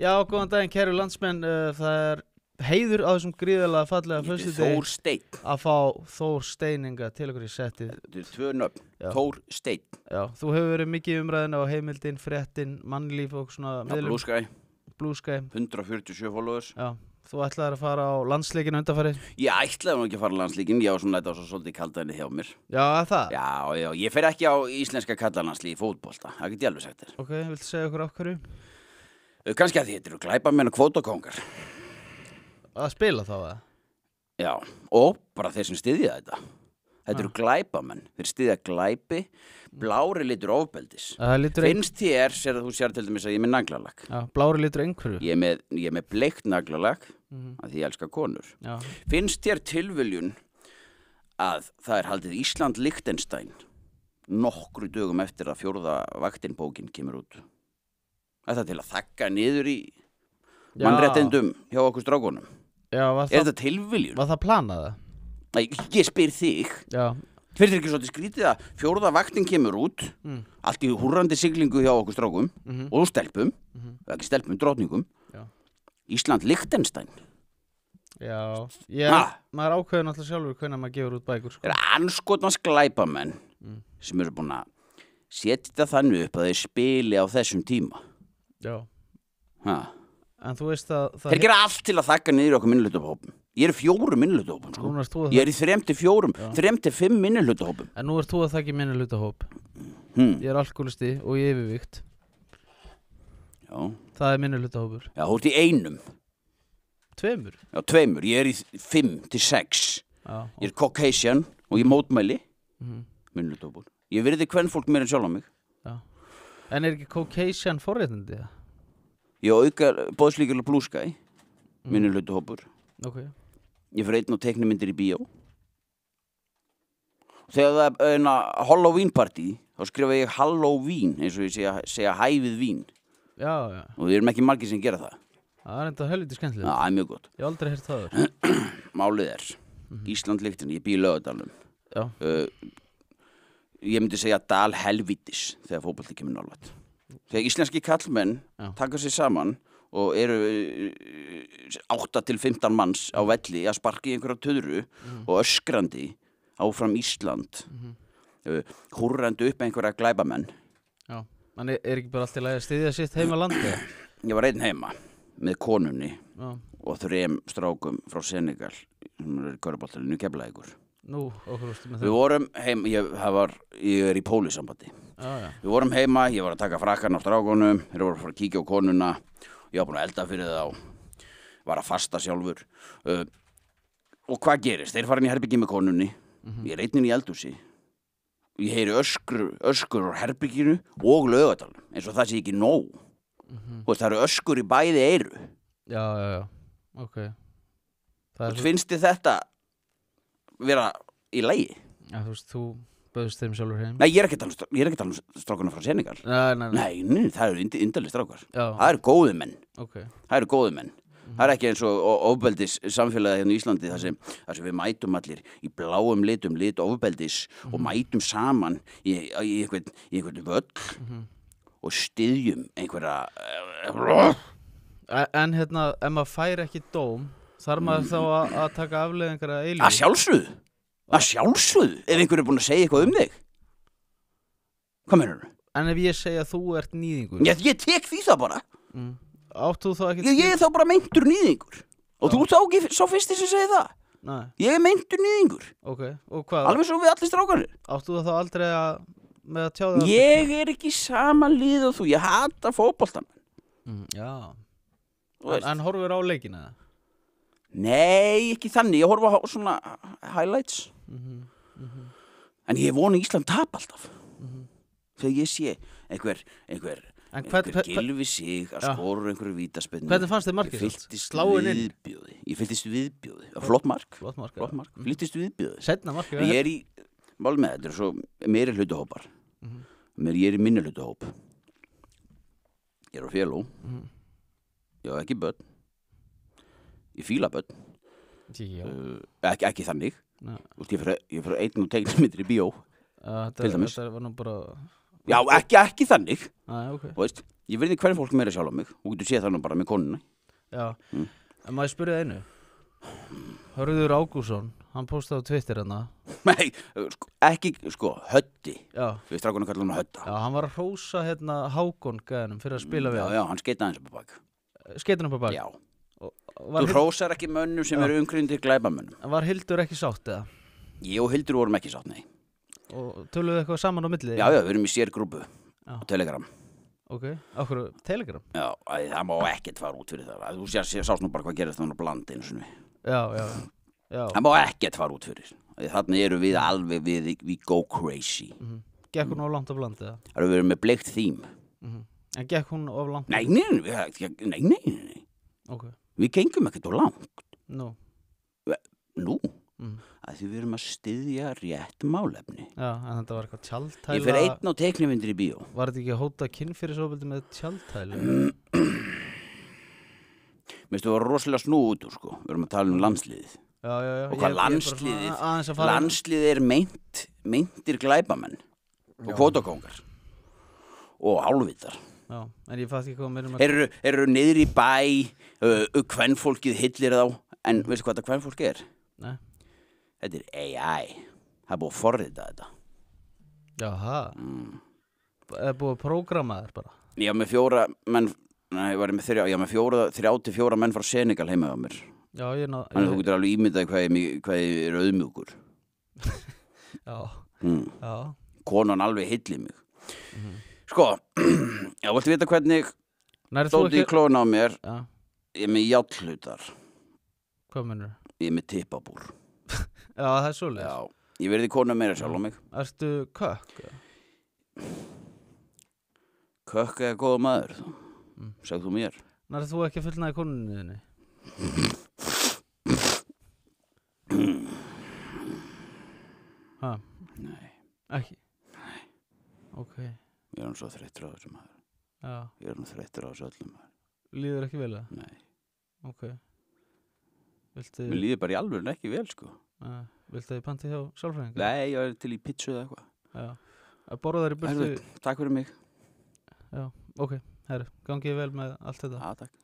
Já, góðan daginn, kæru landsmenn eh, það er heiður á þessum gríðalega fallega fyrstu deg að fá Þór Steininga til okkur í setti eh, Þetta er tvö nöfn, Þór Stein Já, þú hefur verið mikið umræðin á heimildin frettinn, mannlíf og svona ja, Blue Sky, Blue Sky. 147 followers Já, þú ætlaði að fara á landsleikinu undanfari Ég ætlaði nú ekki að fara á landsleikinu, já, svona þetta var svo svolítið kaldaðinni hjá mér Já, það? Já, já, ég fer ekki á íslenska kaldalanslík í fótbolta, það get ég alveg sagt þér Ok, viltu segja okkur Eh, Kanski að þið eru glæpamenn og kvótakongar. Að spila þá það? Já, og bara þeir sem styðja þetta. Þetta eru ah. glæpamenn, þeir styðja glæpi, blári litur ofbeldis. Ah, litur Finnst þér, sér að þú sér til dæmis að ég er með naglalag. Já, blári litur einhverju. Ég er með, með bleikt naglalag, mm -hmm. að ég elska konur. Já. Finnst þér tilvöljun að það er haldið Ísland Lichtenstein nokkru dögum eftir að fjórða vaktinbókin kemur út? Er það til að þakka niður í Já. mannréttindum hjá okkur strákunum? Já, var Er það, þetta tilviljun? var það planað það? Nei, ég spyr þig. Já, Fyrir ekki svolítið skrítið að fjóruða vaktin kemur út, Mm. allt í húrandi siglingu hjá okkur strákum Mhm. og stelpum, mhm. eða ekki stelpum, drotningum, Já. Ísland Lichtenstein. já ég, Ha? Maður ákveður náttúrulega sjálfur hvernig maður gefur út bækur sko. Það er anskotnans glæpamenn mm. sem eru búin að setja þannig upp að þeir spili á þessum tíma. Já ha. En þú veist að Þeir gera allt til að þakka niður okkur minnlutahópum Ég er í fjórum minnlutahópum sko. Ég er í þrem til fjórum, þrem til fimm minnlutahópum En nú er þú að þakka minnlutahóp hmm. Ég er alkoholisti og ég er yfirvíkt Já Það er minnlutahópur Já, þú ert í einum Tveimur Já, tveimur, ég er í fimm til sex Já, Ég er Caucasian og mhm. ég er mótmæli mm -hmm. Minnlutahópur Ég verði hvern fólk meira sjálf á mig En er ekki Caucasian forréttandi það? Jó, aukar bóðslíkjulega Blue Sky minni mm. hlutu hópur okay. Ég fyrir einn og teknimindir í bíó Þegar það er eina hérna, Halloween party þá skrifa ég Halloween eins og ég segja, segja hæfið vín já, já. og við erum ekki margir sem gera það Það er enda helviti skemmtilegt Það er mjög gott Ég aldrei hérst það Málið er mm -hmm. Ísland líktin, ég býi lögadalum uh, ég myndi segja dal helvitis þegar fókbalti kemur nálvægt þegar íslenski kallmenn Já. taka sér saman og eru 8-15 eh, manns á mm. velli að sparki einhverja töðru mm. og öskrandi áfram Ísland mm -hmm. Eh, húrrandu upp einhverja glæbamenn Já, mann er, er ekki bara alltaf að stiðja sitt heima landi? Ég var einn heima með konunni Já. og þrejum strákum frá Senegal sem eru í Köruboltalinu kemlaðið ykkur Nú, við vorum heima ég, var, ég er í pólisambandi ah, við vorum heima, ég var að taka frakkan á strákonum, ég var að fara að kíkja á konuna ég var búin að elda fyrir þá var að fasta sjálfur uh, og hvað gerist þeir farin í herbyggi með konunni mm -hmm. ég er einnig í eldúsi ég heyri öskur, öskur á herbygginu og lögadal, eins og það sé ekki nóg mm -hmm. veist, það eru öskur í bæði eiru já, já, já, ok og finnst þið þetta vera í lægi Já, þú veist, þú bauðst þeim sjálfur heim Nei, ég er ekki að tala, um ég er ekki að tala um strákunar frá seningar Nei, nei, nei, Nei, nei, það eru indalist strákar Já. Það eru góðu menn ok Það eru góðu menn Það er ekki eins og og ofbeldis samfélagið hérna í Íslandi þar sem, þar sem við mætum allir í bláum litum, lit ofbeldis og mhm. mætum saman í, í einhvern, í einhvern völl mhm. og styðjum einhverja eh, En hérna, ef maður fær ekki dóm Þarf maður þá að, að taka afleðingar að eilíu? Að sjálfsögðu, að sjálfsögðu ef einhver er búin að segja eitthvað um þig Hvað mennur þú? En ef ég segja að þú ert nýðingur Ég, ég tek því það bara mm. Áttu þá ekki ég, ég er þá bara meintur nýðingur Og Já. þú ert þá ekki svo fyrst þess að segja það Nei. Ég er meintur nýðingur okay. Alveg svo við allir strákar Áttu þá aldrei að, að tjáða Ég er ekki sama lið og þú Ég hata fókbóltan mm, Já En, en horfur á leikina það? Nei, ekki þannig, ég horfa á svona highlights mm -hmm, mm -hmm. En ég voni Ísland tap alltaf mm -hmm. Þegar ég sé einhver, einhver, einhver gilfi sig að ja. skora einhverju vítaspinn Hvernig fannst þið markið? Ég fylgist viðbjóði Flott mark, Flott mark, Flott mark. Mhm. fylgist viðbjóði Setna markið Ég er í, mál með þetta er svo, mhm. mér er hlutahópar Mér er í minni hlutahóp Ég er á félú Ég mhm. hafa ekki börn ég fíla börn uh, ekki, ekki þannig Úst, ég fyrir einn og tegna myndir í bíó uh, til dæmis bara... já ekki, ekki þannig ah, okay. veist, ég verði hverjum fólk meira sjálf á mig og getur séð þannig bara með konuna já, mm. en maður spyrja einu Hörður Ágússon hann postaði á Twitter hérna Nei, sko, ekki, sko, Hötti Við strafum hann að kalla hann Hötta Já, hann var að hósa hérna Hákon gæðinum fyrir að spila mm, við Já, já, hann skeitaði hans upp á bak Skeitaði hann upp á bak? Já Þú hrósar ekki mönnum sem eru umgryndir glæbamönnum. Var Hildur ekki sátt eða? Ég og Hildur vorum ekki sátt, nei. Og töluðu eitthvað saman á millið? Já, já, við erum í sérgrúpu á Telegram. Ok, okkur Telegram? Já, æ, það má ekkert fara út fyrir það. Þú sér, sér sátt nú bara hvað gerir þannig að blanda einu svona. Já, já, já. Það má ekkert fara út fyrir. Þannig eru við alveg, við, við go crazy. Mm -hmm. Gekk hún á langt að blanda það? Það eru verið með bleikt þým. Mm -hmm. En gekk hún á langt? Nei, nei, nei, nei, nei. Okay við gengum ekkert og langt nú, nú. Mm. að því við erum að styðja rétt málefni já, en þetta var eitthvað tjáltæla ég fyrir einn á teknivindir í bíó var þetta ekki að hóta kynfyrirsofildi með tjáltæla mér finnst það var rosalega snú út úr sko. við erum að tala um landsliðið Já, já, já. og hvað landsliðið landsliðið er meint meintir glæbamenn og kvotakóngar og álvitar Já, en ég fatt ekki hvað mér um að... Eru, eru niður í bæ, uh, hvern fólkið hillir þá, en veistu hvað þetta hvern fólkið er? Nei. Þetta er AI. Það er búið að forrita þetta. Jaha. Mm. Það er búið að prógrama þér bara. Já, með fjóra menn, nei, ég var með þrjá, já, með fjóra, þrjátti fjóra menn frá Senegal heimaða mér. Já, ég ná... Þannig að þú getur alveg ímyndaði hvað, hvað ég er auðmjögur. já, mm. já. Konan alveg hillir mig. Mm -hmm. Sko, já, viltu vita hvernig Nærið þú stóti í ekki- klóna á mér? Já, Ég er með játlutar, hvað mennur? ég er með tippabúr. Já, það er svoleiðis. Já. Ég verði konu meira sjálf á mig. Ertu kökk? eða? Kökk eða góða maður, Mm. sagði þú mér. Nærið þú ekki að fullnaði konunni þinni? Ha, Nei, ekki? hann svo þreyttur á þessu maður Já. ég er hann þreyttur á þessu öllum maður Lýður ekki vel það? Nei Ok Viltu... Mér lýður bara í alveg ekki vel sko uh, Vilt það í panti hjá sálfræðingar? Nei, ég er til í pitsu eða eitthvað Borðar í byrju Takk fyrir mig Já, ok, herru, gangið vel með allt þetta Já, takk